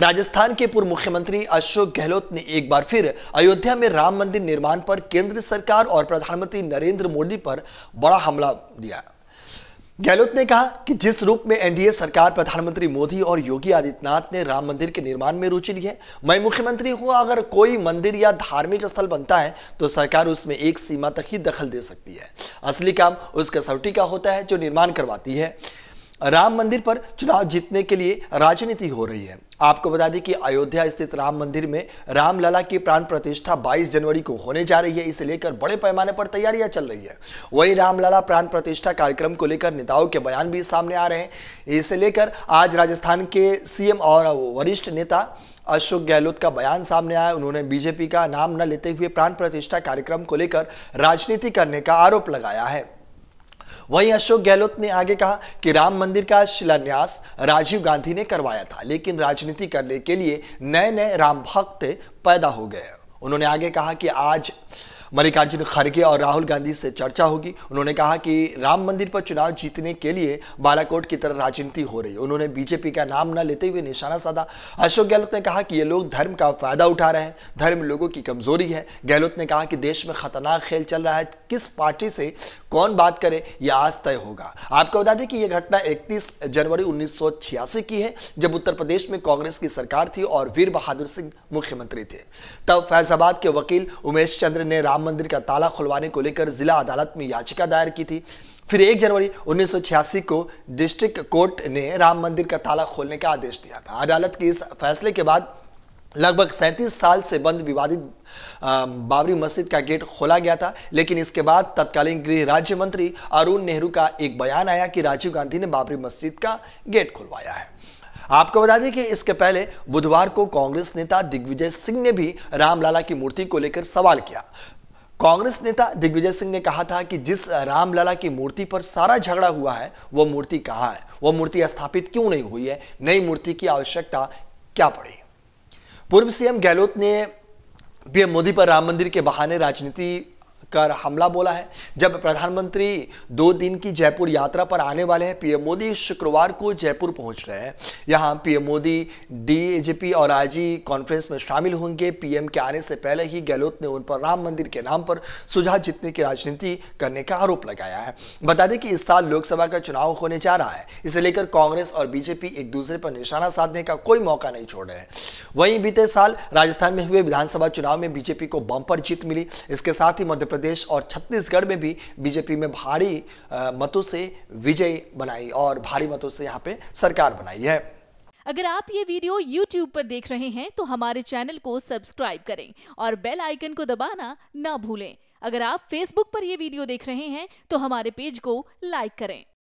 राजस्थान के पूर्व मुख्यमंत्री अशोक गहलोत ने एक बार फिर अयोध्या में राम मंदिर निर्माण पर केंद्र सरकार और प्रधानमंत्री नरेंद्र मोदी पर बड़ा हमला दिया गहलोत ने कहा कि जिस रूप में एनडीए सरकार प्रधानमंत्री मोदी और योगी आदित्यनाथ ने राम मंदिर के निर्माण में रुचि ली है मैं मुख्यमंत्री हूं अगर कोई मंदिर या धार्मिक स्थल बनता है तो सरकार उसमें एक सीमा तक ही दखल दे सकती है असली काम उस कसौटी का होता है जो निर्माण करवाती है राम मंदिर पर चुनाव जीतने के लिए राजनीति हो रही है आपको बता दें कि अयोध्या स्थित राम मंदिर में रामलला की प्राण प्रतिष्ठा 22 जनवरी को होने जा रही है इसे लेकर बड़े पैमाने पर तैयारियां चल रही है वही रामलला प्राण प्रतिष्ठा कार्यक्रम को लेकर नेताओं के बयान भी सामने आ रहे हैं इसे लेकर आज राजस्थान के सीएम और वरिष्ठ नेता अशोक गहलोत का बयान सामने आया उन्होंने बीजेपी का नाम न लेते हुए प्राण प्रतिष्ठा कार्यक्रम को लेकर राजनीति करने का आरोप लगाया है वहीं अशोक गहलोत ने आगे कहा कि राम मंदिर का शिलान्यास राजीव गांधी ने करवाया था लेकिन राजनीति करने के लिए नए नए राम भक्त पैदा हो गए उन्होंने आगे कहा कि आज मल्लिकार्जुन खड़गे और राहुल गांधी से चर्चा होगी उन्होंने कहा कि राम मंदिर पर चुनाव जीतने के लिए बालाकोट की तरह राजनीति हो रही है उन्होंने बीजेपी का नाम न लेते हुए निशाना साधा अशोक गहलोत ने कहा कि ये लोग धर्म का फायदा उठा रहे हैं धर्म लोगों की कमजोरी है गहलोत ने कहा कि देश में खतरनाक खेल चल रहा है किस पार्टी से कौन बात करे यह आज तय होगा आपको बता दें कि यह घटना 31 जनवरी उन्नीस की है जब उत्तर प्रदेश में कांग्रेस की सरकार थी और वीर बहादुर सिंह मुख्यमंत्री थे तब फैजाबाद के वकील उमेश चंद्र ने राम राम मंदिर का ताला खुलवाने को लेकर जिला अदालत में याचिका दायर की थी फिर 1 जनवरी 1986 को डिस्ट्रिक्ट कोर्ट ने राम मंदिर का ताला खोलने का आदेश दिया था अदालत के इस फैसले के बाद लगभग सैंतीस साल से बंद विवादित बाबरी मस्जिद का गेट खोला गया था लेकिन इसके बाद तत्कालीन गृह राज्य मंत्री अरुण नेहरू का एक बयान आया कि राजीव गांधी ने बाबरी मस्जिद का गेट खुलवाया है आपको बता दें कि इसके पहले बुधवार को कांग्रेस नेता दिग्विजय सिंह ने भी रामलाला की मूर्ति को लेकर सवाल किया कांग्रेस नेता दिग्विजय सिंह ने कहा था कि जिस रामलला की मूर्ति पर सारा झगड़ा हुआ है वो मूर्ति कहाँ है वो मूर्ति स्थापित क्यों नहीं हुई है नई मूर्ति की आवश्यकता क्या पड़ी पूर्व सीएम गहलोत ने पीएम मोदी पर राम मंदिर के बहाने राजनीति कर हमला बोला है जब प्रधानमंत्री दो दिन की जयपुर यात्रा पर आने वाले हैं पीएम मोदी शुक्रवार को जयपुर पहुंच रहे हैं यहां पीएम मोदी डीएजीपी और आईजी कॉन्फ्रेंस में शामिल होंगे पीएम के आने से पहले ही गहलोत ने उन पर राम मंदिर के नाम पर सुझाव जीतने की राजनीति करने का आरोप लगाया है बता दें कि इस साल लोकसभा का चुनाव होने जा रहा है इसे लेकर कांग्रेस और बीजेपी एक दूसरे पर निशाना साधने का कोई मौका नहीं छोड़ रहे हैं वहीं बीते साल राजस्थान में हुए विधानसभा चुनाव में बीजेपी को बम्पर जीत मिली इसके साथ ही मध्य प्रदेश और छत्तीसगढ़ में भी बीजेपी में भारी मतों से विजय बनाई और भारी मतों से यहाँ पे सरकार बनाई है अगर आप ये वीडियो YouTube पर देख रहे हैं तो हमारे चैनल को सब्सक्राइब करें और बेल आइकन को दबाना ना भूलें अगर आप Facebook पर यह वीडियो देख रहे हैं तो हमारे पेज को लाइक करें